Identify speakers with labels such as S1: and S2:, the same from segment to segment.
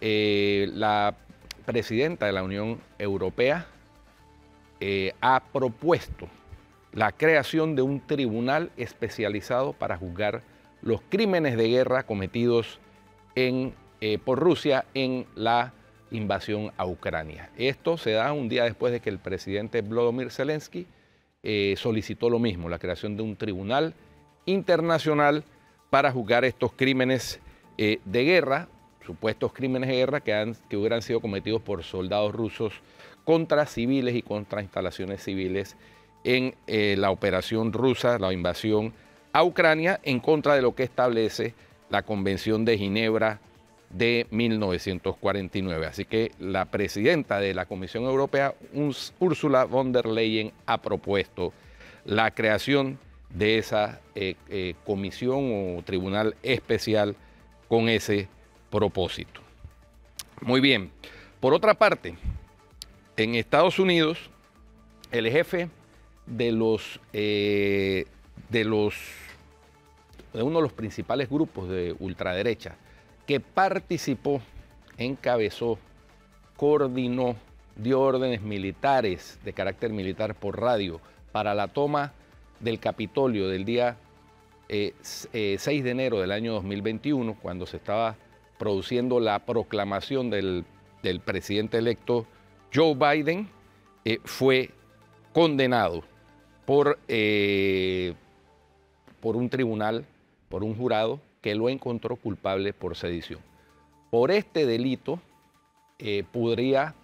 S1: Eh, la presidenta de la Unión Europea eh, ha propuesto la creación de un tribunal especializado para juzgar los crímenes de guerra cometidos eh, por Rusia en la invasión a Ucrania. Esto se da un día después de que el presidente Volodymyr Zelensky solicitó lo mismo, la creación de un tribunal internacional para juzgar estos crímenes de guerra supuestos crímenes de guerra que, han, que hubieran sido cometidos por soldados rusos contra civiles y contra instalaciones civiles en eh, la operación rusa, la invasión a Ucrania, en contra de lo que establece la Convención de Ginebra de 1949. Así que la presidenta de la Comisión Europea, Ursula von der Leyen, ha propuesto la creación de esa eh, eh, comisión o tribunal especial con ese propósito. Muy bien. Por otra parte, en Estados Unidos, el jefe de los eh, de los de uno de los principales grupos de ultraderecha que participó, encabezó, coordinó, dio órdenes militares de carácter militar por radio para la toma del Capitolio del día 6 eh, eh, de enero del año 2021, cuando se estaba produciendo la proclamación del, presidente electo Joe Biden, eh, fue condenado por, eh, por un tribunal, por un jurado, que lo encontró culpable por sedición. Por este delito eh, podría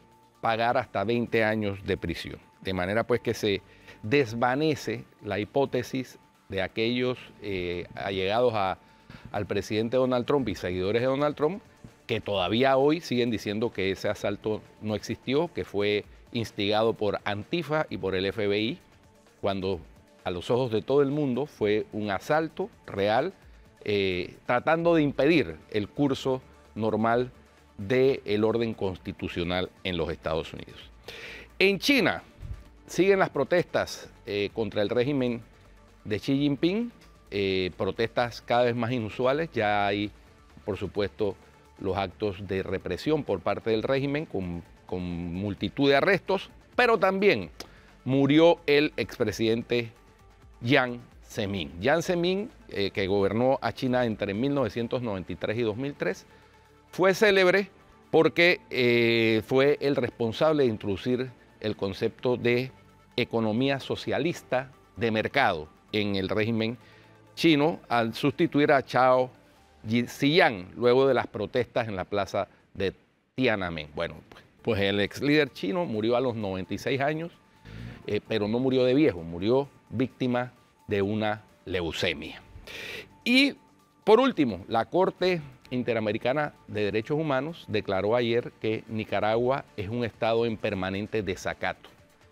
S1: pagar hasta 20 años de prisión. De manera pues que se desvanece la hipótesis de aquellos allegados a al presidente Donald Trump y seguidores de Donald Trump que todavía hoy siguen diciendo que ese asalto no existió, que fue instigado por Antifa y por el FBI, cuando a los ojos de todo el mundo fue un asalto real, eh, tratando de impedir el curso normal del orden constitucional en los Estados Unidos. En China siguen las protestas eh, contra el régimen de Xi Jinping, eh, protestas cada vez más inusuales, ya hay, por supuesto, los actos de represión por parte del régimen con, multitud de arrestos, pero también murió el expresidente Jiang Zemin. Jiang Zemin, eh, que gobernó a China entre 1993 y 2003, fue célebre porque eh, fue el responsable de introducir el concepto de economía socialista de mercado en el régimen chino al sustituir a Chao Xiyan luego de las protestas en la plaza de Tiananmen. Bueno, pues, pues el ex líder chino murió a los 96 años, eh, pero no murió de viejo, murió víctima de una leucemia. Y por último, la Corte Interamericana de Derechos Humanos declaró ayer que Nicaragua es un estado en permanente desacato.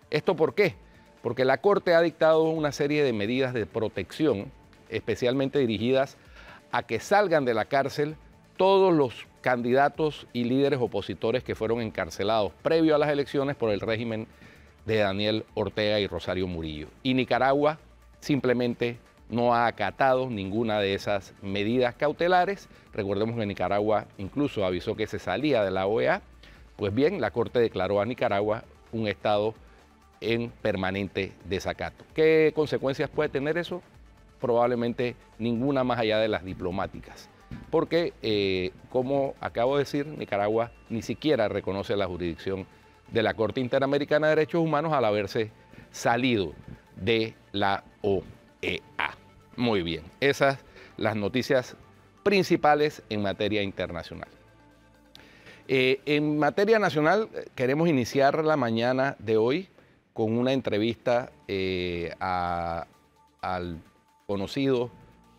S1: ¿Esto por qué? Porque la Corte ha dictado una serie de medidas de protección especialmente dirigidas a que salgan de la cárcel todos los candidatos y líderes opositores que fueron encarcelados previo a las elecciones por el régimen de Daniel Ortega y Rosario Murillo. Y Nicaragua simplemente no ha acatado ninguna de esas medidas cautelares. Recordemos que Nicaragua incluso avisó que se salía de la OEA. Pues bien, la Corte declaró a Nicaragua un Estado en permanente desacato. ¿Qué consecuencias puede tener eso? probablemente ninguna más allá de las diplomáticas. Porque, eh, como acabo de decir, Nicaragua ni siquiera reconoce la jurisdicción de la Corte Interamericana de Derechos Humanos al haberse salido de la OEA. Muy bien, esas las noticias principales en materia internacional. Eh, en materia nacional, eh, queremos iniciar la mañana de hoy con una entrevista al conocido,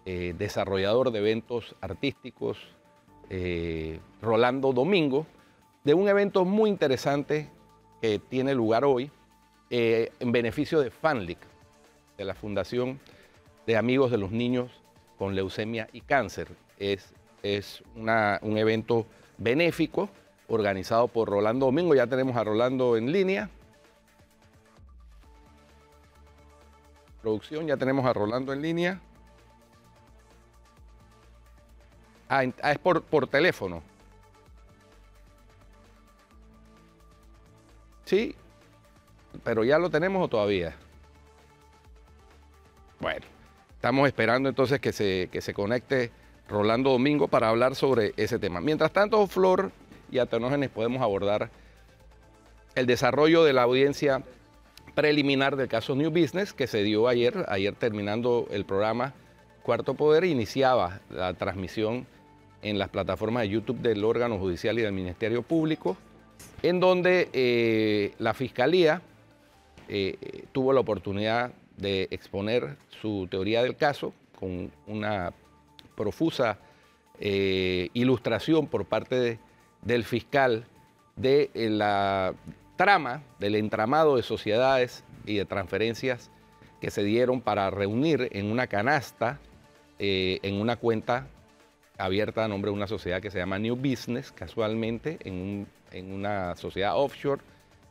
S1: eh, desarrollador de eventos artísticos, eh, Rolando Domingo, de un evento muy interesante que tiene lugar hoy eh, en beneficio de FANLIC, de la Fundación de Amigos de los Niños con Leucemia y Cáncer. Es, es un evento benéfico organizado por Rolando Domingo. Ya tenemos a Rolando en línea. Producción, ya tenemos a Rolando en línea. Ah, ah es por, teléfono. Sí, pero ya lo tenemos o todavía. Bueno, estamos esperando entonces que se, que se conecte Rolando Domingo para hablar sobre ese tema. Mientras tanto, Flor y Atenógenes podemos abordar el desarrollo de la audiencia preliminar del caso New Business que se dio ayer, ayer terminando el programa Cuarto Poder, iniciaba la transmisión en las plataformas de YouTube del órgano judicial y del Ministerio Público, en donde eh, la Fiscalía eh, tuvo la oportunidad de exponer su teoría del caso con una profusa eh, ilustración por parte del fiscal de la trama, del entramado de sociedades y de transferencias que se dieron para reunir en una canasta, eh, en una cuenta abierta a nombre de una sociedad que se llama New Business, casualmente, en, una sociedad offshore,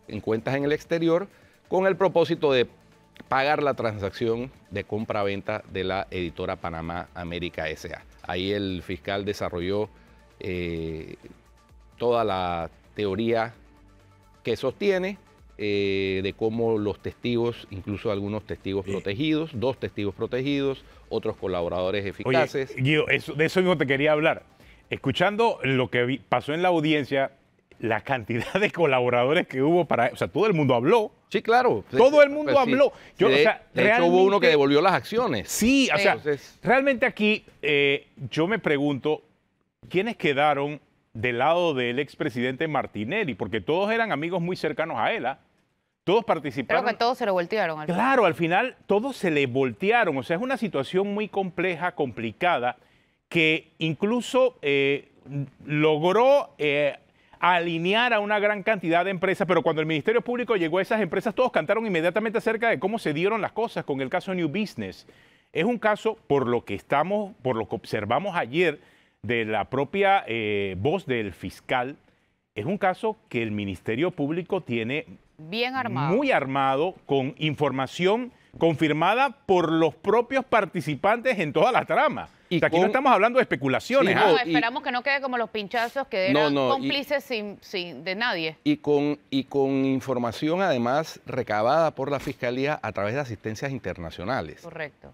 S1: en cuentas en el exterior, con el propósito de pagar la transacción de compra-venta de la editora Panamá América SA. Ahí el fiscal desarrolló eh, toda la teoría que sostiene eh, de cómo los testigos, incluso algunos testigos protegidos, dos testigos protegidos, otros colaboradores eficaces.
S2: Oye, de eso mismo te quería hablar. Escuchando lo que pasó en la audiencia, la cantidad de colaboradores que hubo para... O sea, todo el mundo habló. Sí, claro. Todo el mundo pues habló. Yo, o sea, hubo uno que devolvió las acciones. Sí, o sea, realmente aquí eh, yo me pregunto, ¿quiénes quedaron del lado del expresidente Martinelli, porque todos eran amigos muy cercanos a él. ¿ah? Todos participaron. Creo que
S3: todos se lo voltearon. claro,
S2: al final todos se le voltearon. O sea, es una situación muy compleja, complicada, que incluso eh, logró eh, alinear a una gran cantidad de empresas, pero cuando el Ministerio Público llegó a esas empresas, todos cantaron inmediatamente acerca de cómo se dieron las cosas con el caso New Business. Es un caso, por lo que estamos, por lo que observamos ayer, de la propia eh, voz del fiscal, es un caso que el Ministerio Público tiene
S3: Bien armado.
S2: muy armado, con información confirmada por los propios participantes en toda la trama. Y aquí no estamos hablando de especulaciones. ¿ah? no, esperamos
S3: que no quede como los pinchazos que eran cómplices de nadie.
S2: Y con, y con información además
S1: recabada por la Fiscalía a través de asistencias internacionales. Correcto.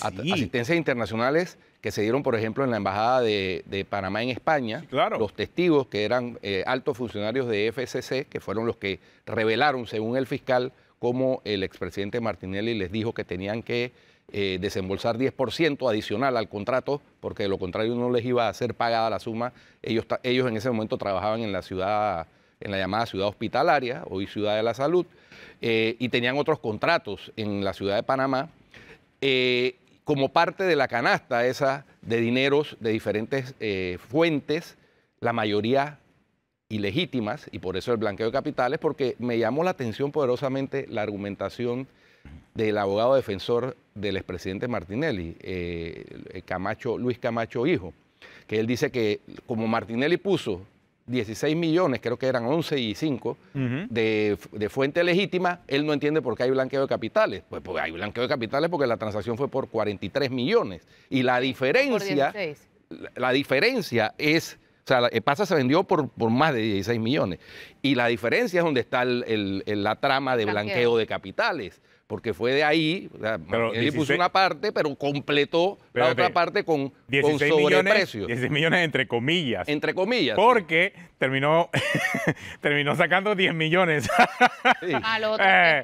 S1: Asistencias internacionales que se dieron, por ejemplo, en la Embajada de, Panamá en España. Los testigos, que eran eh, altos funcionarios de FCC, que fueron los que revelaron, según el fiscal, cómo el expresidente Martinelli les dijo que tenían que eh, desembolsar 10% adicional al contrato, porque de lo contrario no les iba a ser pagada la suma. Ellos, ellos en ese momento trabajaban en la ciudad en la llamada ciudad hospitalaria, hoy ciudad de la salud, eh, y tenían otros contratos en la ciudad de Panamá como parte de la canasta esa de dineros de diferentes eh, fuentes, la mayoría ilegítimas, y por eso el blanqueo de capitales, porque me llamó la atención poderosamente la argumentación del abogado defensor del expresidente Martinelli, eh, Camacho, Luis Camacho Hijo, que él dice que como Martinelli puso 16 millones, creo que eran 11 y 5, de, fuente legítima, él no entiende por qué hay blanqueo de capitales. Pues, porque hay blanqueo de capitales porque la transacción fue por 43 millones. Y la diferencia, la, diferencia es, o sea, eh, Pasa se vendió por, por, más de 16 millones. Y la diferencia es donde está la trama de blanqueo de capitales porque fue de ahí, él puso una parte, pero
S2: completó la otra parte
S1: con, 16 Millones, 16 millones
S2: entre comillas. Entre comillas. Porque terminó, terminó sacando 10 millones. Al otro eh,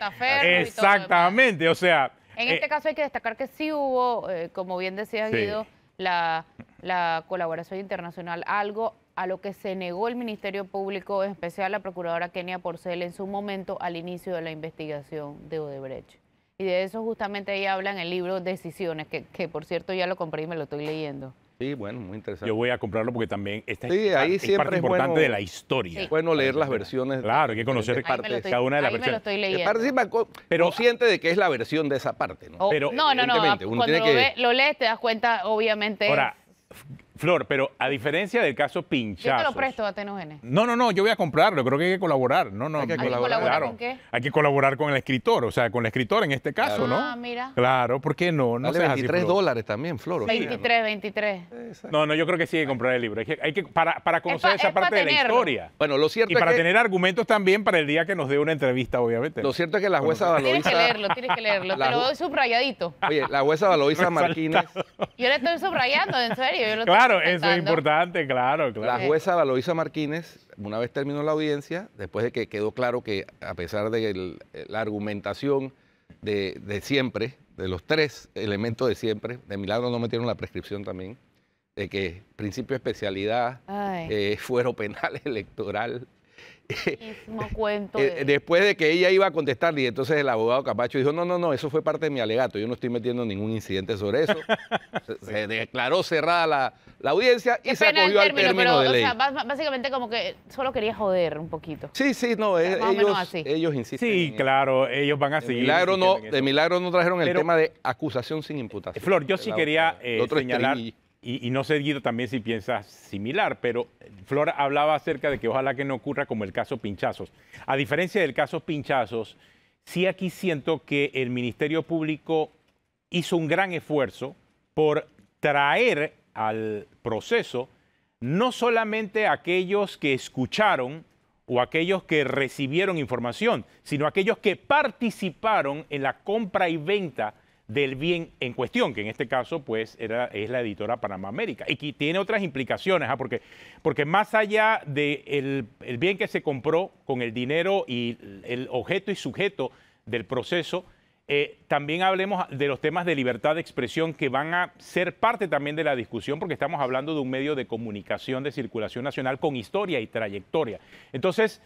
S2: Exactamente, o sea... En este eh,
S3: caso hay que destacar que sí hubo, eh, como bien decía Guido, la, la colaboración internacional, algo a lo que se negó el Ministerio Público, en especial la Procuradora Kenia Porcel en su momento al inicio de la investigación de Odebrecht. Y de eso justamente ahí habla en el libro Decisiones, que, por cierto ya lo compré y me lo estoy leyendo.
S2: Sí, bueno, muy interesante. Yo voy a comprarlo porque también esta es, parte importante de la historia. Es bueno leer las versiones. Claro, hay que conocer parte, cada una de las versiones. lo estoy pero, consciente de que es la versión de esa parte, ¿no? pero, oh, no, no, ah, cuando
S3: lo, lees te das cuenta, obviamente. Ahora,
S2: Flor, pero a diferencia del caso pinche Yo te lo presto a Tenojene. No, no, no, yo voy a comprarlo, creo que hay que colaborar. No, no, hay que colaborar. ¿Con qué? Hay que colaborar con el escritor, o sea, con el escritor en este caso, ¿no? Ah, mira. Claro, ¿por qué no? No 23 dólares también, Flor. 23, 23. No, no, yo creo que sí hay que comprar el libro. Hay que, hay que para, para, conocer esa parte de la historia. Bueno, lo cierto y para tener argumentos también para el día que nos dé una entrevista, obviamente. Lo cierto es que la jueza bueno, Tienes que leerlo,
S3: tienes que leerlo. Te lo doy subrayadito. Oye, la
S2: jueza Valoisa
S1: Martínez...
S3: Yo le estoy subrayando, en serio. Claro, eso es
S1: importante, claro, La jueza Valoisa Martínez, una vez terminó la audiencia, después de que quedó claro que a pesar de eh, la argumentación de, siempre, de los tres elementos de siempre, de milagro no metieron la prescripción también, de que principio de especialidad, eh, fuero penal electoral,
S3: cuento eh,
S1: Después de que ella iba a contestar y entonces el abogado Capacho dijo, no, no, no, eso fue parte de mi alegato, yo no estoy metiendo ningún incidente sobre eso. se, declaró cerrada la, audiencia y se acogió al término pero, O sea,
S3: básicamente como que solo quería joder un poquito.
S1: Sí, sí, no, es, eh, ellos, así. ellos insisten. Sí,
S2: claro, ellos van a seguir. Milagro no, de milagro no trajeron el tema de acusación sin imputación. Flor, yo sí quería eh, señalar... Y, no sé, Guido, también si piensas similar, pero Flora hablaba acerca de que ojalá que no ocurra como el caso Pinchazos. A diferencia del caso Pinchazos, sí aquí siento que el Ministerio Público hizo un gran esfuerzo por traer al proceso no solamente aquellos que escucharon o aquellos que recibieron información, sino aquellos que participaron en la compra y venta del bien en cuestión, que en este caso pues era, es la editora Panamá América, y que tiene otras implicaciones, ¿ah? porque, porque más allá del el, bien que se compró con el dinero y el objeto y sujeto del proceso, eh, también hablemos de los temas de libertad de expresión que van a ser parte también de la discusión porque estamos hablando de un medio de comunicación de circulación nacional con historia y trayectoria. Entonces,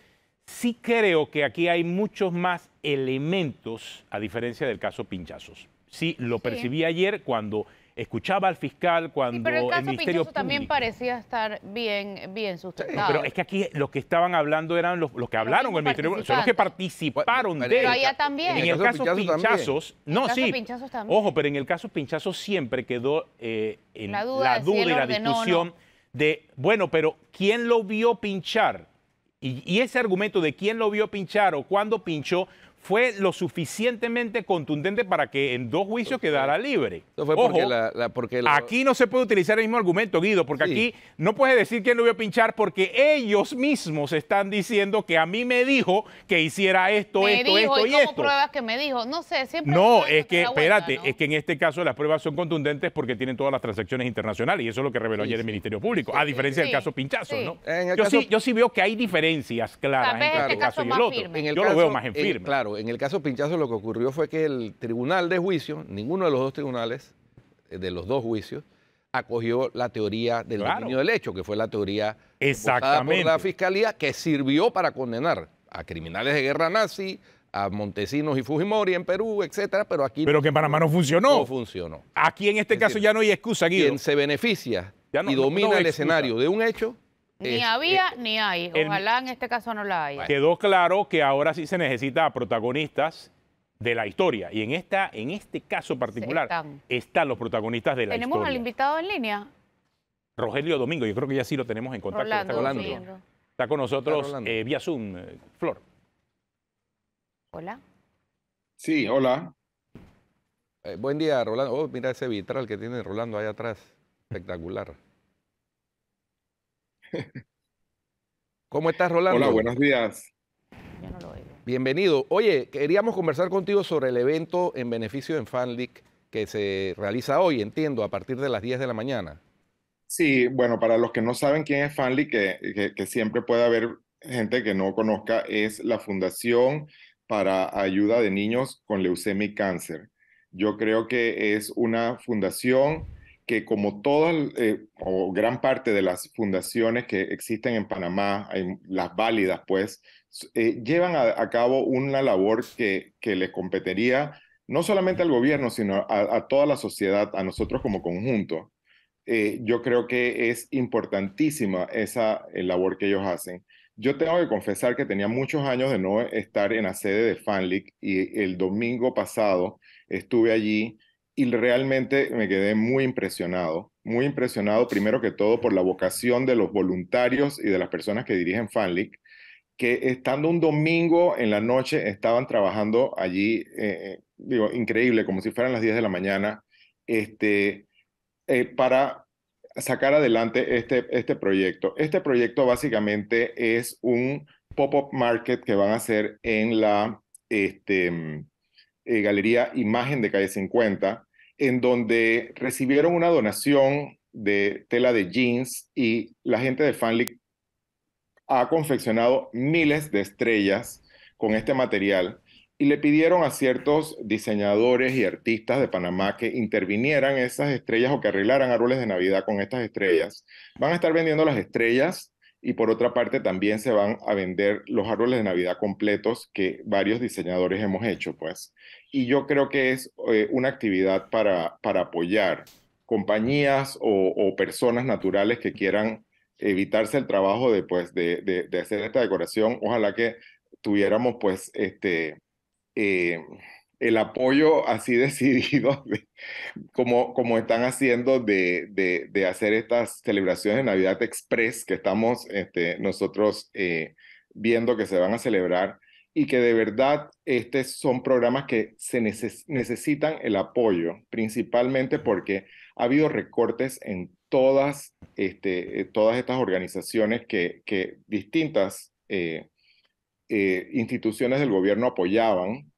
S2: sí creo que aquí hay muchos más elementos a diferencia del caso Pinchazos. Sí, lo percibí ayer cuando escuchaba al fiscal, cuando pero el, caso pinchazo también
S3: parecía estar bien, bien
S2: sustentado. Pero es que aquí los que estaban hablando eran los, que hablaron con el Ministerio Público, son los que participaron de... Pero allá también. En el, caso Pinchazos... No, sí. Ojo, pero en el caso Pinchazos siempre quedó eh, en la duda, y la discusión de, bueno, pero ¿quién lo vio pinchar? Y, y ese argumento de quién lo vio pinchar o cuándo pinchó fue lo suficientemente contundente para que en dos juicios quedara libre. Ojo, Aquí no se puede utilizar el mismo argumento, Guido, porque aquí no puedes decir que no voy a pinchar porque ellos mismos están diciendo que a mí me dijo que hiciera esto, esto, esto, y esto y, cómo pruebas
S3: que me dijo? No sé, siempre... No, es
S2: que, espérate, es que en este caso las pruebas son contundentes porque tienen todas las transacciones internacionales y eso es lo que reveló ayer el Ministerio Público, a diferencia del caso Pinchazo, ¿no? yo, Sí, veo que hay diferencias claras en este caso, y el otro. Yo lo veo más en firme. claro,
S1: en el caso Pinchazo lo que ocurrió fue que el tribunal de juicio, ninguno de los dos tribunales, eh, de los dos juicios, acogió la teoría del dominio del hecho, que fue la teoría Exactamente. por la fiscalía, que sirvió para condenar a criminales de guerra nazi, a Montesinos y Fujimori en Perú, etcétera, pero aquí. Pero que en Panamá no funcionó. No funcionó. Aquí en este caso ya no hay excusa, Guido. Quien se
S2: beneficia y domina el escenario de un hecho ni
S3: había eh, ni hay. Ojalá en este caso no la haya.
S2: Quedó claro que ahora sí se necesita protagonistas de la historia. Y en, esta, en este caso particular están. los protagonistas de la historia. ¿Tenemos al
S3: invitado en línea?
S2: Rogelio Domingo, yo creo que ya sí lo tenemos en contacto. está, con nosotros eh, vía Zoom, eh, Flor.
S3: Hola.
S1: Sí, hola. buen día, Rolando. Oh, mira ese vitral que tiene Rolando ahí atrás. Espectacular. ¿Cómo estás, Rolando? Hola, buenos días. Bienvenido. Oye, queríamos conversar contigo sobre el evento en beneficio de Fanlic que se realiza hoy, entiendo, a partir de las 10 de la mañana.
S4: Sí, bueno, para los que no saben quién es Fanlic, que siempre puede haber gente que no conozca, es la Fundación para Ayuda de Niños con Leucemia y Cáncer. Yo creo que es una fundación que como todas eh, o gran parte de las fundaciones que existen en Panamá, las válidas pues, eh, llevan a, cabo una labor que, que le competería no solamente al gobierno, sino a, toda la sociedad, a nosotros como conjunto. Eh, yo creo que es importantísima esa labor que ellos hacen. Yo tengo que confesar que tenía muchos años de no estar en la sede de Fanlic, y el domingo pasado estuve allí y realmente me quedé muy impresionado, muy impresionado primero que todo por la vocación de los voluntarios y de las personas que dirigen Fanlic, que estando un domingo en la noche estaban trabajando allí, eh, digo, increíble, como si fueran las 10 de la mañana, este, eh, para sacar adelante este, este proyecto. Este proyecto básicamente es un pop-up market que van a hacer en la... Este, eh, Galería Imagen de Calle 50, en donde recibieron una donación de tela de jeans y la gente de Fanlic ha confeccionado miles de estrellas con este material y le pidieron a ciertos diseñadores y artistas de Panamá que intervinieran esas estrellas o que arreglaran árboles de Navidad con estas estrellas. Van a estar vendiendo las estrellas y por otra parte también se van a vender los árboles de Navidad completos que varios diseñadores hemos hecho, pues. Y yo creo que es eh, una actividad para, para apoyar compañías o, personas naturales que quieran evitarse el trabajo pues, de, de, de, hacer esta decoración. Ojalá que tuviéramos pues este... Eh, el apoyo así decidido, como, como están haciendo de, de, hacer estas celebraciones de Navidad Express que estamos este, nosotros eh, viendo que se van a celebrar y que de verdad estos son programas que se necesitan el apoyo, principalmente porque ha habido recortes en todas, este, eh, todas estas organizaciones que, que distintas eh, instituciones del gobierno apoyaban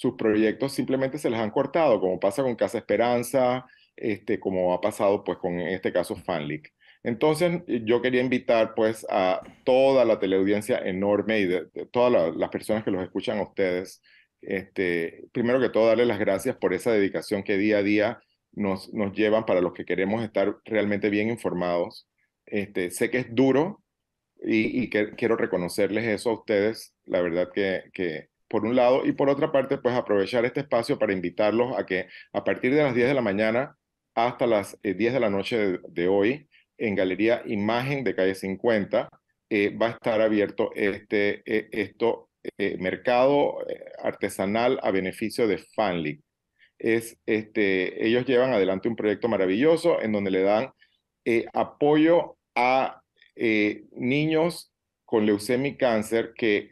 S4: sus proyectos simplemente se les han cortado, como pasa con Casa Esperanza, este, como ha pasado pues con en este caso Fanlic. Entonces eh, yo quería invitar pues a toda la teleaudiencia enorme y de, todas las personas que los escuchan a ustedes, este, primero que todo darles las gracias por esa dedicación que día a día nos, nos llevan para los que queremos estar realmente bien informados. Este, sé que es duro y, quiero reconocerles eso a ustedes. La verdad que, que por un lado, y por otra parte, pues aprovechar este espacio para invitarlos a que a partir de las 10 de la mañana hasta las 10 eh, de la noche de, hoy, en Galería Imagen de Calle 50, eh, va a estar abierto este e, esto, eh, mercado artesanal a beneficio de Fanly. Es, este, ellos llevan adelante un proyecto maravilloso en donde le dan apoyo a niños con leucemia y cáncer que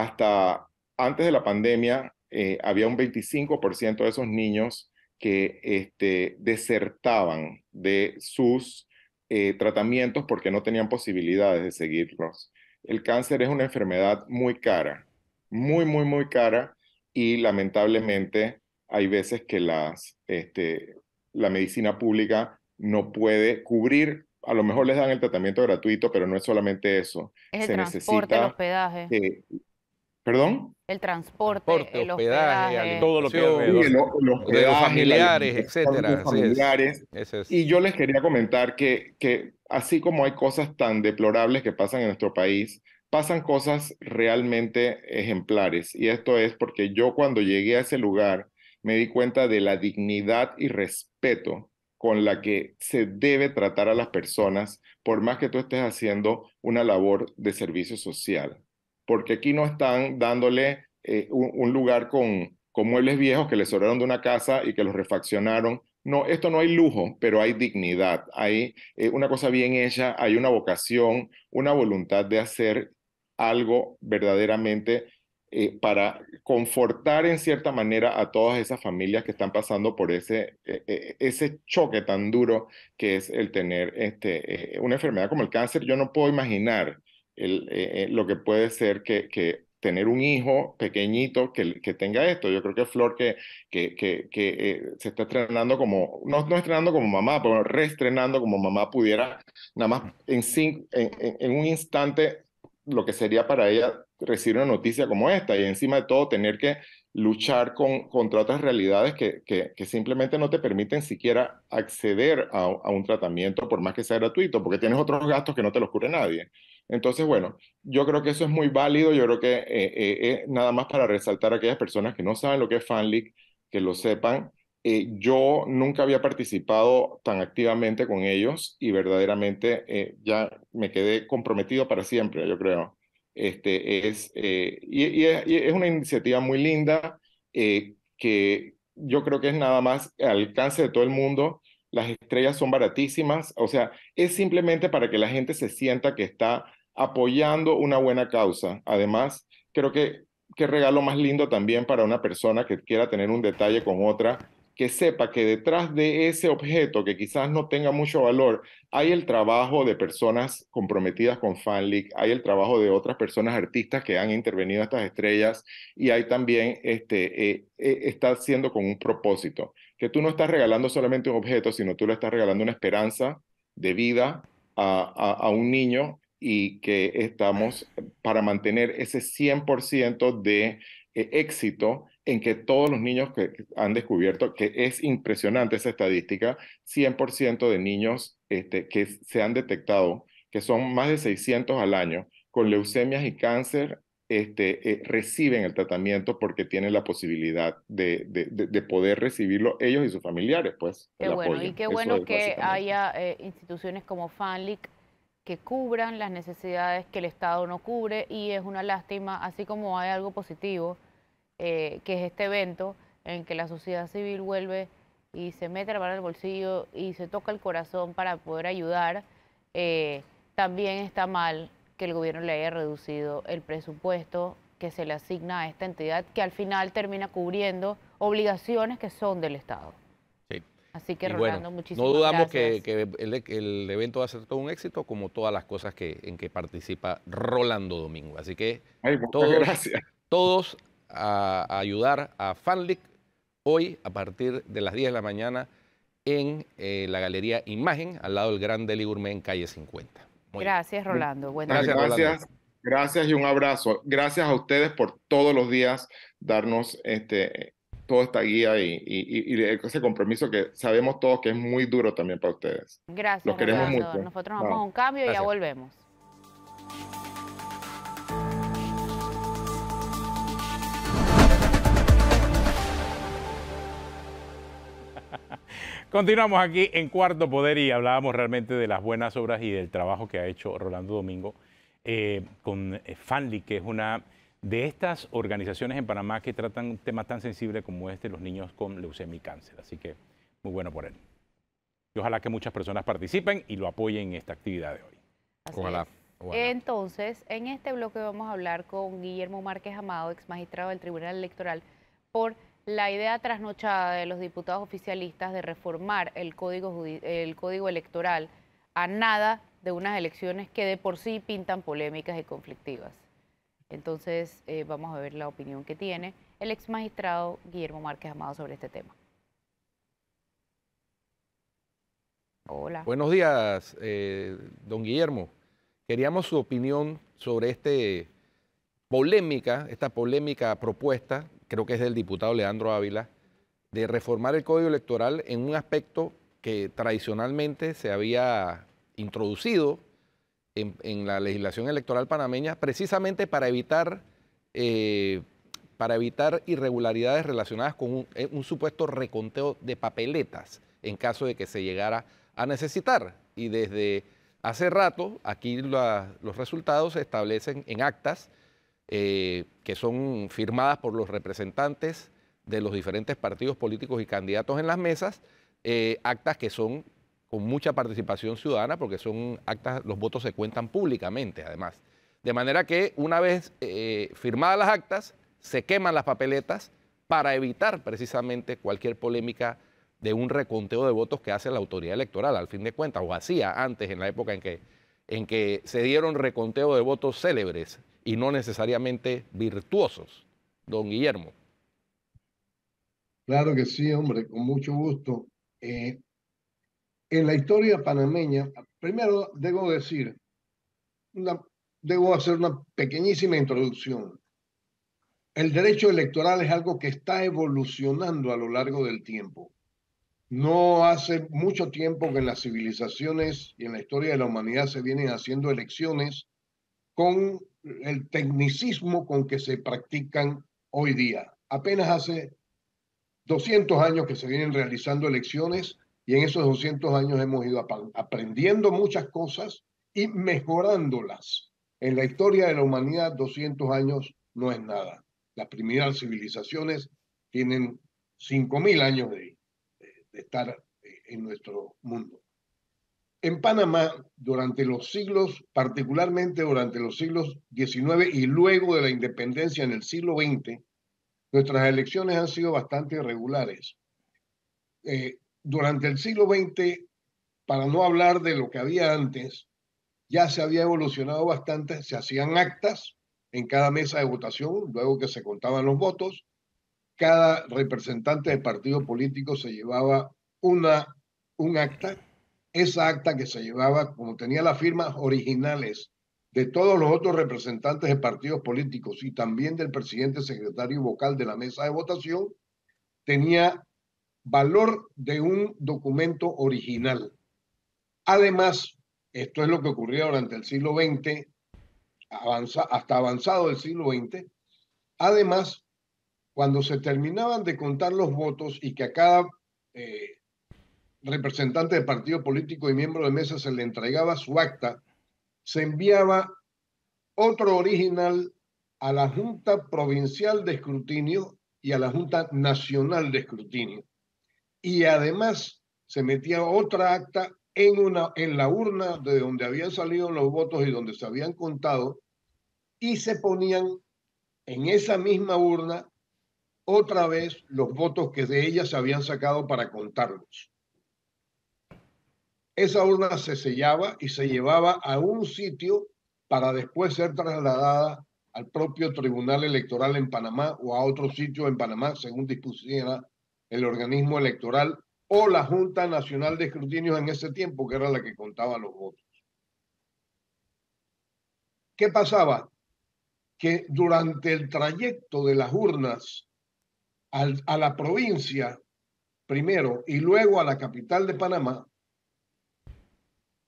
S4: hasta antes de la pandemia eh, había un 25% de esos niños que este, desertaban de sus eh, tratamientos porque no tenían posibilidades de seguirlos. El cáncer es una enfermedad muy cara, muy, muy, muy cara y lamentablemente hay veces que las, este, la medicina pública no puede cubrir. A lo mejor les dan el tratamiento gratuito, pero no es solamente eso. Es el Se transporte, necesita, el
S3: hospedaje. ¿Perdón? El transporte, el hospedaje, lo
S4: que los, familiares, etcétera. Y yo les quería comentar que, que así como hay cosas tan deplorables que pasan en nuestro país, pasan cosas realmente ejemplares. Y esto es porque yo cuando llegué a ese lugar me di cuenta de la dignidad y respeto con la que se debe tratar a las personas, por más que tú estés haciendo una labor de servicio social porque aquí no están dándole eh, un, lugar con, muebles viejos que les sobraron de una casa y que los refaccionaron. No, esto no hay lujo, pero hay dignidad, hay eh, una cosa bien hecha, hay una vocación, una voluntad de hacer algo verdaderamente eh, para confortar en cierta manera a todas esas familias que están pasando por ese, ese choque tan duro que es el tener este, una enfermedad como el cáncer. Yo no puedo imaginar eh, eh, lo que puede ser que, tener un hijo pequeñito que, que, tenga esto. Yo creo que Flor que, que, que eh, se está estrenando como, no, no estrenando como mamá, pero reestrenando como mamá pudiera, nada más en, en, un instante, lo que sería para ella recibir una noticia como esta y encima de todo tener que luchar con, contra otras realidades que, simplemente no te permiten siquiera acceder a, a, un tratamiento por más que sea gratuito, porque tienes otros gastos que no te los cubre nadie. Entonces, bueno, yo creo que eso es muy válido, yo creo que es eh, eh, eh, nada más para resaltar a aquellas personas que no saben lo que es Fan que lo sepan. yo nunca había participado tan activamente con ellos y verdaderamente ya me quedé comprometido para siempre, yo creo. Este, es, y, y, es, una iniciativa muy linda que yo creo que es nada más al alcance de todo el mundo las estrellas son baratísimas, o sea, es simplemente para que la gente se sienta que está apoyando una buena causa. Además, creo que qué regalo más lindo también para una persona que quiera tener un detalle con otra, que sepa que detrás de ese objeto que quizás no tenga mucho valor, hay el trabajo de personas comprometidas con FanLeak, hay el trabajo de otras personas artistas que han intervenido a estas estrellas y hay también, este, eh, eh, está haciendo con un propósito, que tú no estás regalando solamente un objeto, sino tú le estás regalando una esperanza de vida a, a un niño y que estamos para mantener ese 100% de eh, éxito en que todos los niños que han descubierto, que es impresionante esa estadística, 100% de niños este, que se han detectado, que son más de 600 al año, con leucemias y cáncer, este, eh, reciben el tratamiento porque tienen la posibilidad de, de, poder recibirlo ellos y sus familiares, pues. Qué bueno, y qué bueno que haya
S3: eh, instituciones como FANLIC que cubran las necesidades que el Estado no cubre y es una lástima, así como hay algo positivo, eh, que es este evento en que la sociedad civil vuelve y se mete la mano al el bolsillo y se toca el corazón para poder ayudar, eh, también está mal que el gobierno le haya reducido el presupuesto que se le asigna a esta entidad que al final termina cubriendo obligaciones que son del Estado. Así que, Rolando, bueno, gracias. No dudamos que,
S1: el, evento va a ser todo un éxito, como todas las cosas que, en que participa Rolando Domingo. Así que todos, gracias. todos a, ayudar a FanLic hoy a partir de las 10 de la mañana en eh, la Galería Imagen, al lado del Gran Deli Gourmet en calle 50.
S3: gracias, Rolando. Buenas gracias, gracias,
S4: gracias y un abrazo. Gracias a ustedes por todos los días darnos este, toda esta guía y, y, ese compromiso que sabemos todos que es muy duro también para ustedes. Gracias. Los Nosotros nos vamos a un cambio y ya
S3: volvemos.
S2: Continuamos aquí en Cuarto Poder y hablábamos realmente de las buenas obras y del trabajo que ha hecho Rolando Domingo eh, con eh, Fanly, que es una de estas organizaciones en Panamá que tratan un tema tan sensible como este, los niños con leucemia y cáncer. Así que muy bueno por él. Y ojalá que muchas personas participen y lo apoyen en esta actividad de hoy.
S3: Entonces, en este bloque vamos a hablar con Guillermo Márquez Amado, ex magistrado del Tribunal Electoral, por la idea trasnochada de los diputados oficialistas de reformar el código electoral a nada de unas elecciones que de por sí pintan polémicas y conflictivas. Entonces, eh, vamos a ver la opinión que tiene el ex magistrado Guillermo Márquez Amado sobre este tema.
S1: Hola. Buenos días, eh, don Guillermo. Queríamos su opinión sobre este polémica, esta polémica propuesta, creo que es del diputado Leandro Ávila, de reformar el Código Electoral en un aspecto que tradicionalmente se había introducido en, la legislación electoral panameña precisamente para evitar, eh, para evitar irregularidades relacionadas con eh, un, supuesto reconteo de papeletas en caso de que se llegara a necesitar. Y desde hace rato aquí los resultados se establecen en actas eh, que son firmadas por los representantes de los diferentes partidos políticos y candidatos en las mesas, actas que son con mucha participación ciudadana, porque son actas, los votos se cuentan públicamente, además. De manera que una vez eh, firmadas las actas, se queman las papeletas para evitar precisamente cualquier polémica de un reconteo de votos que hace la autoridad electoral, al fin de cuentas, o hacía antes, en la época en que, en que se dieron reconteo de votos célebres y no necesariamente virtuosos. Don Guillermo.
S5: Claro que sí, hombre, con mucho gusto. Eh, en la historia panameña, primero debo decir, debo hacer una pequeñísima introducción. El derecho electoral es algo que está evolucionando a lo largo del tiempo. No hace mucho tiempo que en las civilizaciones y en la historia de la humanidad se vienen haciendo elecciones con el tecnicismo con que se practican hoy día. Apenas hace 200 años que se vienen realizando elecciones y en esos 200 años hemos ido aprendiendo muchas cosas y mejorándolas. En la historia de la humanidad, 200 años no es nada. Las primeras civilizaciones tienen 5.000 años de, estar eh, en nuestro mundo. En Panamá, durante los siglos, particularmente durante los siglos XIX y luego de la independencia en el siglo XX, nuestras elecciones han sido bastante regulares eh, durante el siglo XX, para no hablar de lo que había antes, ya se había evolucionado bastante, se hacían actas en cada mesa de votación, luego que se contaban los votos, cada representante de partido político se llevaba una, un acta, esa acta que se llevaba, como tenía las firmas originales de todos los otros representantes de partidos políticos y también del presidente, secretario vocal de la mesa de votación, tenía valor de un documento original. Además, esto es lo que ocurría durante el siglo XX, hasta avanzado del siglo XX. Además, cuando se terminaban de contar los votos y que a cada eh, representante de partido político y miembro de mesa se le entregaba su acta, se enviaba otro original a la Junta Provincial de Escrutinio y a la Junta Nacional de Escrutinio y además se metía otra acta en, una, en la urna de donde habían salido los votos y donde se habían contado y se ponían en esa misma urna otra vez los votos que de ella se habían sacado para contarlos. Esa urna se sellaba y se llevaba a un sitio para después ser trasladada al propio Tribunal Electoral en Panamá o a otro sitio en Panamá, según dispusiera el organismo electoral o la Junta Nacional de Escrutinios en ese tiempo, que era la que contaba los votos. ¿Qué pasaba? Que durante el trayecto de las urnas a la provincia, primero, y luego a la capital de Panamá,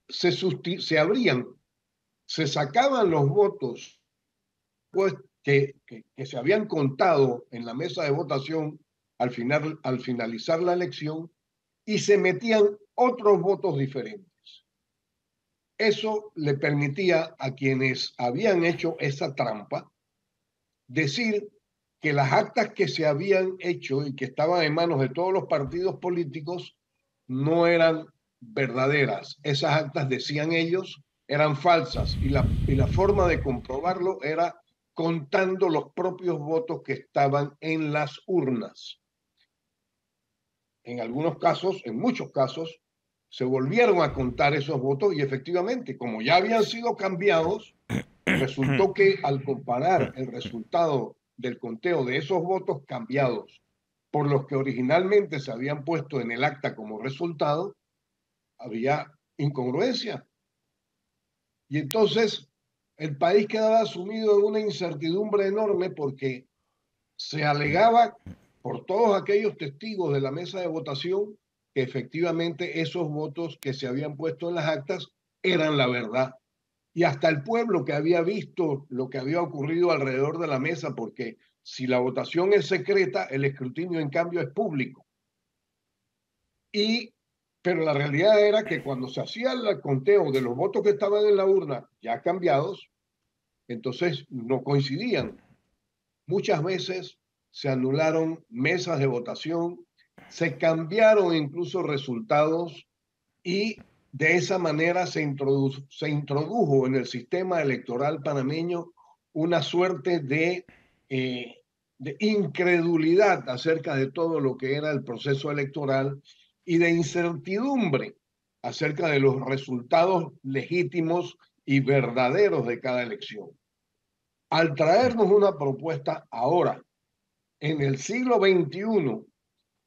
S5: se, se abrían, se sacaban los votos pues, que se habían contado en la mesa de votación al, final, al finalizar la elección y se metían otros votos diferentes. Eso le permitía a quienes habían hecho esa trampa decir que las actas que se habían hecho y que estaban en manos de todos los partidos políticos no eran verdaderas. Esas actas, decían ellos, eran falsas y la, y la forma de comprobarlo era contando los propios votos que estaban en las urnas en algunos casos, en muchos casos, se volvieron a contar esos votos y efectivamente, como ya habían sido cambiados, resultó que al comparar el resultado del conteo de esos votos cambiados por los que originalmente se habían puesto en el acta como resultado, había incongruencia. Y entonces el país quedaba sumido en una incertidumbre enorme porque se alegaba por todos aquellos testigos de la mesa de votación efectivamente esos votos que se habían puesto en las actas eran la verdad. Y hasta el pueblo que había visto lo que había ocurrido alrededor de la mesa, porque si la votación es secreta, el escrutinio en cambio es público. Y, pero la realidad era que cuando se hacía el conteo de los votos que estaban en la urna ya cambiados, entonces no coincidían. Muchas veces se anularon mesas de votación, se cambiaron incluso resultados y de esa manera se introdujo, en el sistema electoral panameño una suerte de, eh, de incredulidad acerca de todo lo que era el proceso electoral y de incertidumbre acerca de los resultados legítimos y verdaderos de cada elección. Al traernos una propuesta ahora en el siglo XXI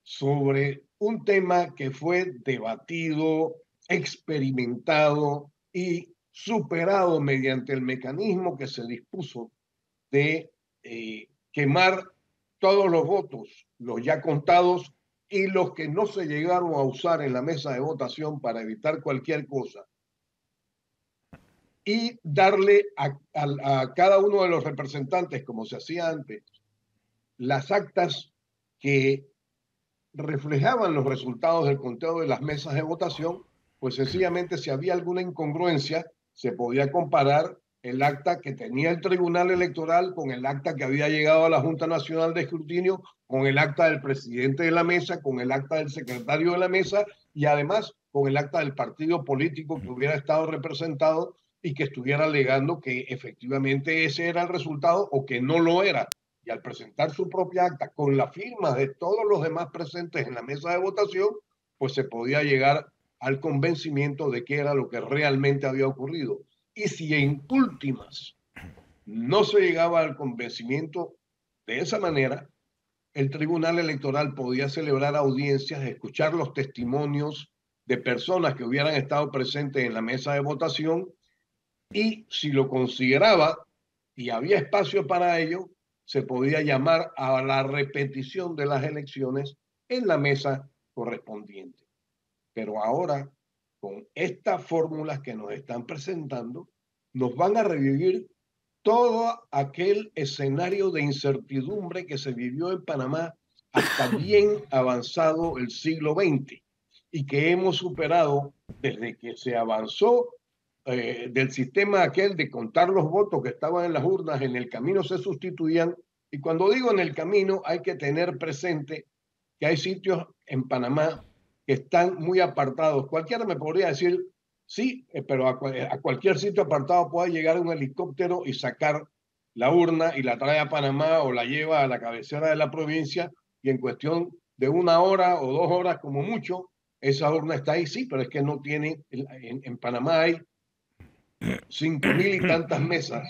S5: sobre un tema que fue debatido, experimentado y superado mediante el mecanismo que se dispuso de eh, quemar todos los votos, los ya contados y los que no se llegaron a usar en la mesa de votación para evitar cualquier cosa, y darle a cada uno de los representantes, como se hacía antes, las actas que reflejaban los resultados del conteo de las mesas de votación, pues sencillamente si había alguna incongruencia, se podía comparar el acta que tenía el Tribunal Electoral con el acta que había llegado a la Junta Nacional de Escrutinio, con el acta del presidente de la mesa, con el acta del secretario de la mesa y además con el acta del partido político que hubiera estado representado y que estuviera alegando que efectivamente ese era el resultado o que no lo era y al presentar su propia acta con la firma de todos los demás presentes en la mesa de votación, pues se podía llegar al convencimiento de que era lo que realmente había ocurrido. Y si en últimas no se llegaba al convencimiento de esa manera, el Tribunal Electoral podía celebrar audiencias, escuchar los testimonios de personas que hubieran estado presentes en la mesa de votación y si lo consideraba y había espacio para ello, se podía llamar a la repetición de las elecciones en la mesa correspondiente. Pero ahora, con estas fórmulas que nos están presentando, nos van a revivir todo aquel escenario de incertidumbre que se vivió en Panamá hasta bien avanzado el siglo XX y que hemos superado desde que se avanzó eh, del sistema aquel de contar los votos que estaban en las urnas, en el camino se sustituían. Y cuando digo en el camino, hay que tener presente que hay sitios en Panamá que están muy apartados. Cualquiera me podría decir, sí, eh, pero a, cualquier sitio apartado puede llegar un helicóptero y sacar la urna y la trae a Panamá o la lleva a la cabecera de la provincia y en cuestión de una hora o dos horas como mucho, esa urna está ahí, sí, pero es que no tiene, en Panamá hay 5.000 y tantas mesas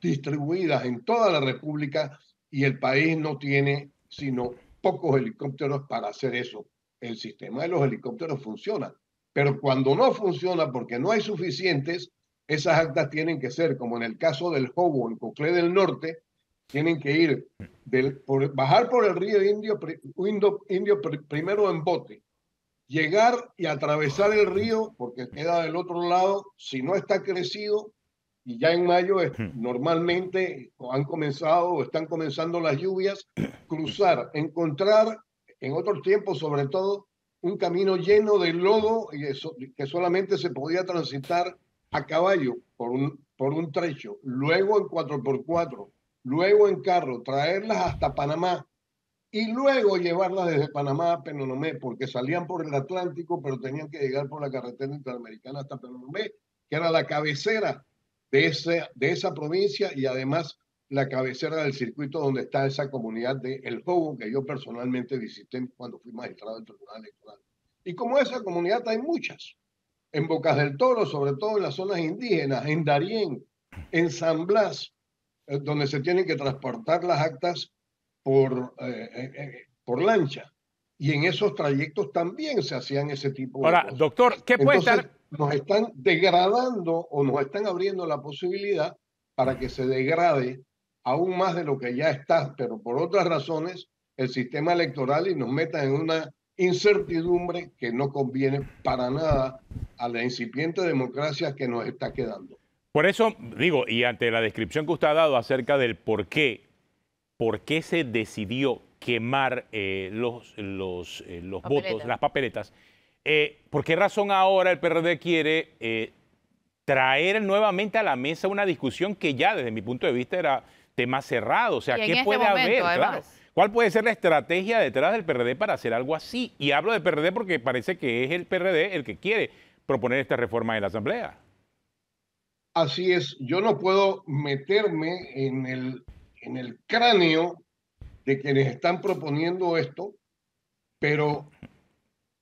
S5: distribuidas en toda la República y el país no tiene sino pocos helicópteros para hacer eso. El sistema de los helicópteros funciona, pero cuando no funciona porque no hay suficientes, esas actas tienen que ser, como en el caso del Hobo en Coclé del Norte, tienen que ir, por, bajar por el río Indio, Indio primero en bote, llegar y atravesar el río porque queda del otro lado, si no está crecido, y ya en mayo es, hmm. normalmente han comenzado o están comenzando las lluvias, hmm. cruzar, encontrar en otros tiempos sobre todo un camino lleno de lodo que solamente se podía transitar a caballo por un, por un trecho, luego en 4x4, luego en carro, traerlas hasta Panamá, y luego llevarlas desde Panamá a Penonomé, porque salían por el Atlántico, pero tenían que llegar por la carretera interamericana hasta Penonomé, que era la cabecera de, ese, de esa provincia y además la cabecera del circuito donde está esa comunidad de El que yo personalmente visité cuando fui magistrado del Tribunal Electoral. Y como esa comunidad hay muchas, en Bocas del Toro, sobre todo en las zonas indígenas, en Darién, en San Blas, eh, donde se tienen que transportar las actas por, eh, eh, eh, por lancha. Y en esos trayectos también se hacían ese tipo de doctor, ¿qué puede Entonces, Nos están degradando o nos están abriendo la posibilidad para que se degrade aún más de lo que ya está, pero por otras razones, el sistema electoral y nos metan en una incertidumbre que no conviene para nada a la incipiente democracia que nos está quedando. Por eso
S2: digo, y ante la descripción que usted ha dado acerca del por qué por qué se decidió quemar eh, los, los, eh, votos, las papeletas. Eh, ¿Por qué razón ahora el PRD quiere traer nuevamente a la mesa una discusión que ya desde mi punto de vista era tema cerrado? O sea, ¿qué este puede haber? ¿Cuál puede ser la estrategia detrás del PRD para hacer algo así? Y hablo del PRD porque parece que es el PRD el que quiere proponer esta reforma de la Asamblea.
S5: Así es, yo no puedo meterme en el en el cráneo de quienes están proponiendo esto, pero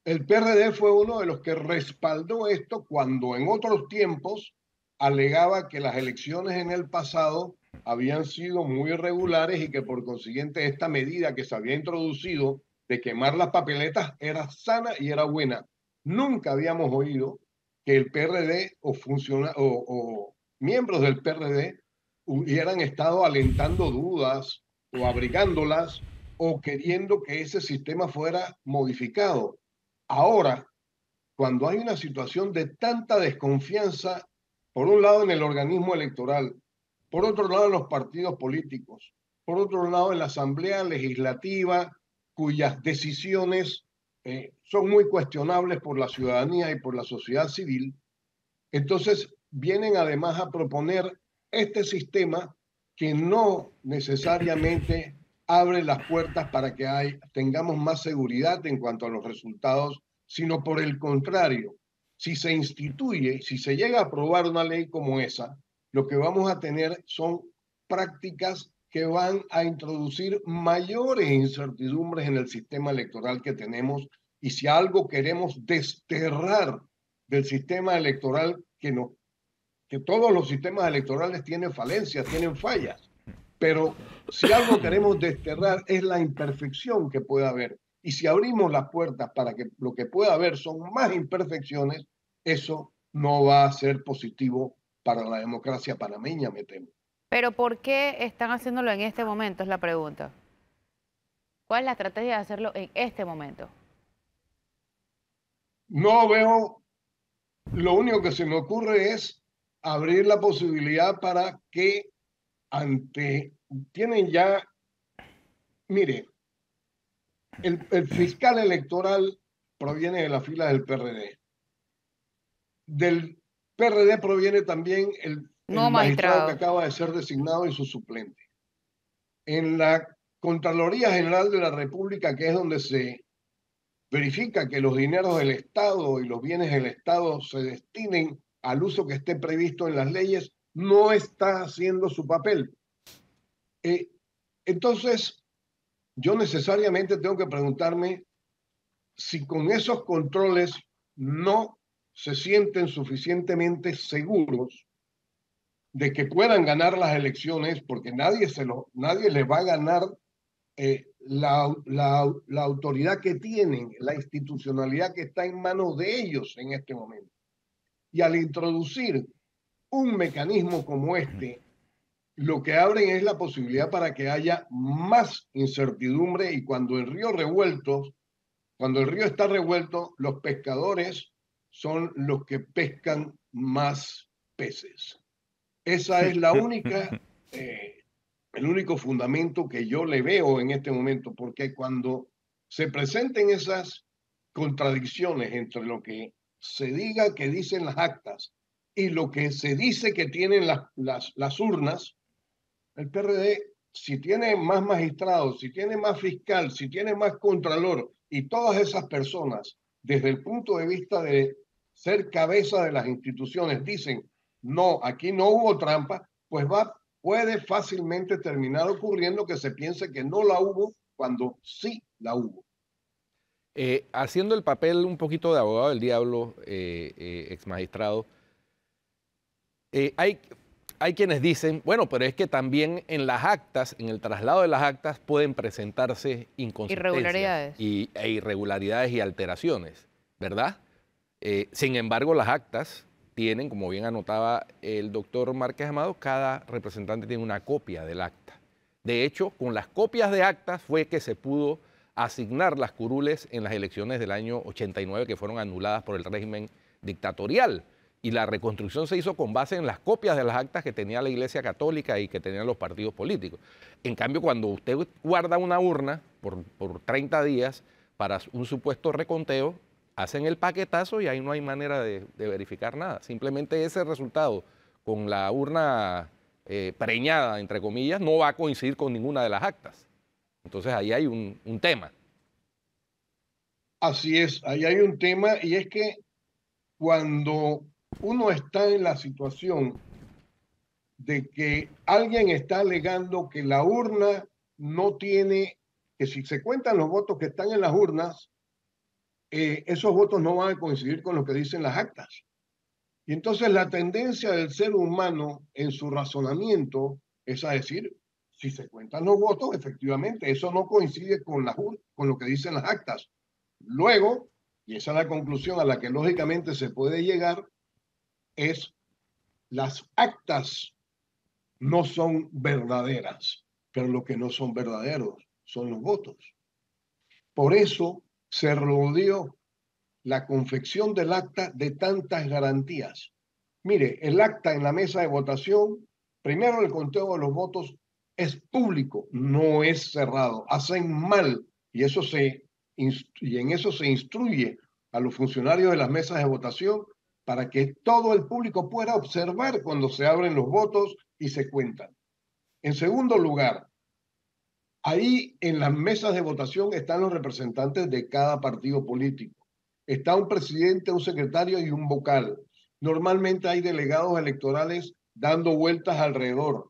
S5: el PRD fue uno de los que respaldó esto cuando en otros tiempos alegaba que las elecciones en el pasado habían sido muy irregulares y que por consiguiente esta medida que se había introducido de quemar las papeletas era sana y era buena. Nunca habíamos oído que el PRD o, o miembros del PRD hubieran estado alentando dudas o abrigándolas o queriendo que ese sistema fuera modificado. Ahora, cuando hay una situación de tanta desconfianza, por un lado en el organismo electoral, por otro lado en los partidos políticos, por otro lado en la Asamblea Legislativa, cuyas decisiones eh, son muy cuestionables por la ciudadanía y por la sociedad civil, entonces vienen además a proponer este sistema que no necesariamente abre las puertas para que hay, tengamos más seguridad en cuanto a los resultados, sino por el contrario, si se instituye, si se llega a aprobar una ley como esa, lo que vamos a tener son prácticas que van a introducir mayores incertidumbres en el sistema electoral que tenemos y si algo queremos desterrar del sistema electoral que nos que todos los sistemas electorales tienen falencias, tienen fallas, pero si algo queremos desterrar es la imperfección que puede haber. Y si abrimos las puertas para que lo que pueda haber son más imperfecciones, eso no va a ser positivo para la democracia panameña, me temo.
S3: Pero ¿por qué están haciéndolo en este momento? Es la pregunta. ¿Cuál es la estrategia de hacerlo en este momento?
S5: No veo, lo único que se me ocurre es abrir la posibilidad para que ante, tienen ya, mire, el, fiscal electoral proviene de la fila del PRD. Del PRD proviene también el,
S3: magistrado
S5: que acaba de ser designado y su suplente. En la Contraloría General de la República, que es donde se verifica que los dineros del Estado y los bienes del Estado se destinen al uso que esté previsto en las leyes, no está haciendo su papel. Eh, entonces, yo necesariamente tengo que preguntarme si con esos controles no se sienten suficientemente seguros de que puedan ganar las elecciones, porque nadie, se lo, nadie va a ganar eh, la autoridad que tienen, la institucionalidad que está en manos de ellos en este momento. Y al introducir un mecanismo como este, lo que abren es la posibilidad para que haya más incertidumbre y cuando el río revuelto, cuando el río está revuelto, los pescadores son los que pescan más peces. Esa es la única, eh, el único fundamento que yo le veo en este momento, porque cuando se presenten esas contradicciones entre lo que se diga que dicen las actas y lo que se dice que tienen las, las, urnas, el PRD, si tiene más magistrados, si tiene más fiscal, si tiene más contralor y todas esas personas, desde el punto de vista de ser cabeza de las instituciones, dicen, no, aquí no hubo trampa, pues va, puede fácilmente terminar ocurriendo que se piense que no la hubo cuando sí la hubo.
S1: Eh, haciendo el papel un poquito de abogado del diablo, eh, eh, ex magistrado, hay, hay quienes dicen, bueno, pero es que también en las actas, en el traslado de las actas, pueden presentarse inconsistencias irregularidades. Y, e irregularidades y alteraciones, ¿verdad? sin embargo, las actas tienen, como bien anotaba el doctor Márquez Amado, cada representante tiene una copia del acta. De hecho, con las copias de actas fue que se pudo asignar las curules en las elecciones del año 89 que fueron anuladas por el régimen dictatorial. Y la reconstrucción se hizo con base en las copias de las actas que tenía la Iglesia Católica y que tenían los partidos políticos. En cambio, cuando usted guarda una urna por, 30 días para un supuesto reconteo, hacen el paquetazo y ahí no hay manera de, verificar nada. Simplemente ese resultado con la urna eh, preñada, entre comillas, no va a coincidir con ninguna de las actas. Entonces ahí hay
S5: un, tema. Así es, ahí hay un tema y es que cuando uno está en la situación de que alguien está alegando que la urna no tiene, que si se cuentan los votos que están en las urnas, eh, esos votos no van a coincidir con lo que dicen las actas. Y entonces la tendencia del ser humano en su razonamiento es a decir, si se cuentan los votos, efectivamente, eso no coincide con, la, con lo que dicen las actas. Luego, y esa es la conclusión a la que lógicamente se puede llegar, es las actas no son verdaderas, pero lo que no son verdaderos son los votos. Por eso se rodeó la confección del acta de tantas garantías. Mire, el acta en la mesa de votación, primero el conteo de los votos es público, no es cerrado. Hacen mal y, eso se, y en eso se instruye a los funcionarios de las mesas de votación para que todo el público pueda observar cuando se abren los votos y se cuentan. En segundo lugar, ahí en las mesas de votación están los representantes de cada partido político. Está un presidente, un secretario y un vocal. Normalmente hay delegados electorales dando vueltas alrededor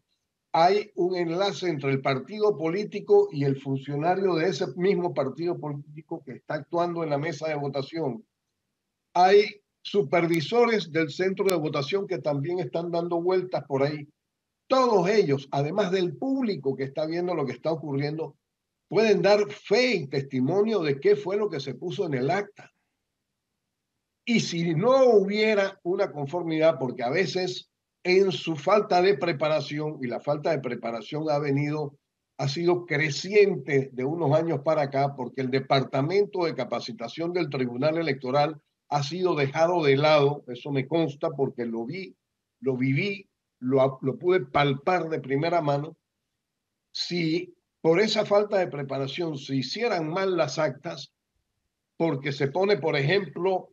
S5: hay un enlace entre el partido político y el funcionario de ese mismo partido político que está actuando en la mesa de votación. Hay supervisores del centro de votación que también están dando vueltas por ahí. Todos ellos, además del público que está viendo lo que está ocurriendo, pueden dar fe y testimonio de qué fue lo que se puso en el acta. Y si no hubiera una conformidad, porque a veces en su falta de preparación, y la falta de preparación ha venido, ha sido creciente de unos años para acá, porque el Departamento de Capacitación del Tribunal Electoral ha sido dejado de lado, eso me consta porque lo vi, lo viví, lo, lo pude palpar de primera mano. Si por esa falta de preparación se hicieran mal las actas, porque se pone, por ejemplo,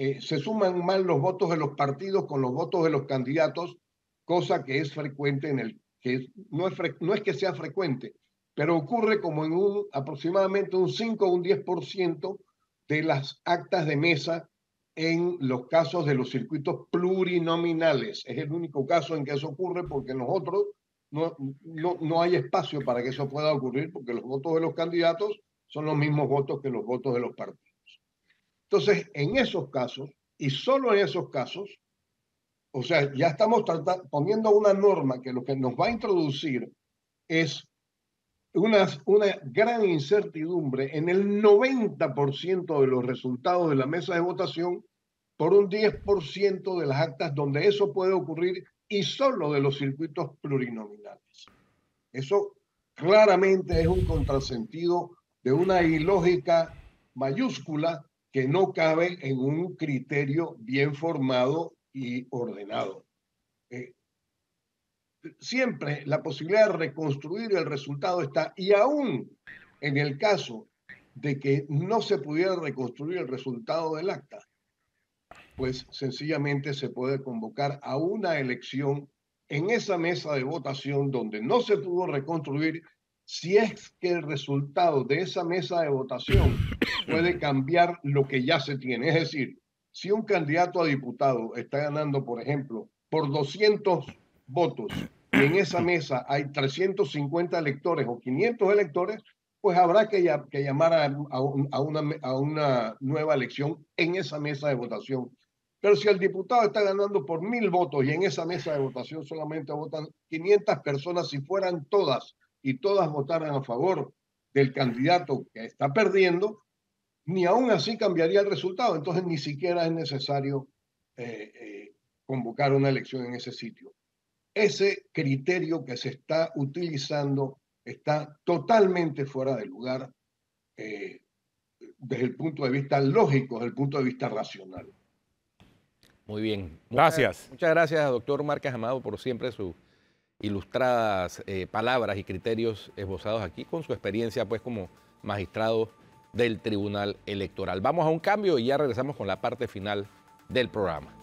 S5: eh, se suman mal los votos de los partidos con los votos de los candidatos, cosa que es frecuente en el que no es, no es que sea frecuente, pero ocurre como en un aproximadamente un 5 o un 10% de las actas de mesa en los casos de los circuitos plurinominales. Es el único caso en que eso ocurre porque nosotros no, no hay espacio para que eso pueda ocurrir porque los votos de los candidatos son los mismos votos que los votos de los partidos. Entonces, en esos casos, y solo en esos casos, o sea, ya estamos poniendo una norma que lo que nos va a introducir es una, gran incertidumbre en el 90% de los resultados de la mesa de votación por un 10% de las actas donde eso puede ocurrir y solo de los circuitos plurinominales. Eso claramente es un contrasentido de una ilógica mayúscula que no cabe en un criterio bien formado y ordenado. Eh, siempre la posibilidad de reconstruir el resultado está, y aún en el caso de que no se pudiera reconstruir el resultado del acta, pues sencillamente se puede convocar a una elección en esa mesa de votación donde no se pudo reconstruir si es que el resultado de esa mesa de votación puede cambiar lo que ya se tiene. Es decir, si un candidato a diputado está ganando, por ejemplo, por 200 votos, y en esa mesa hay 350 electores o 500 electores, pues habrá que, llamar a, una, a una nueva elección en esa mesa de votación. Pero si el diputado está ganando por mil votos y en esa mesa de votación solamente votan 500 personas, si fueran todas y todas votaran a favor del candidato que está perdiendo, ni aún así cambiaría el resultado. Entonces ni siquiera es necesario eh, eh, convocar una elección en ese sitio. Ese criterio que se está utilizando está totalmente fuera de lugar eh, desde el punto de vista lógico, desde el punto de vista racional.
S1: Muy bien. gracias. Muchas gracias, doctor Márquez Amado, por siempre su ilustradas eh, palabras y criterios esbozados aquí con su experiencia pues como magistrado del Tribunal Electoral. Vamos a un cambio y ya regresamos con la parte final del programa.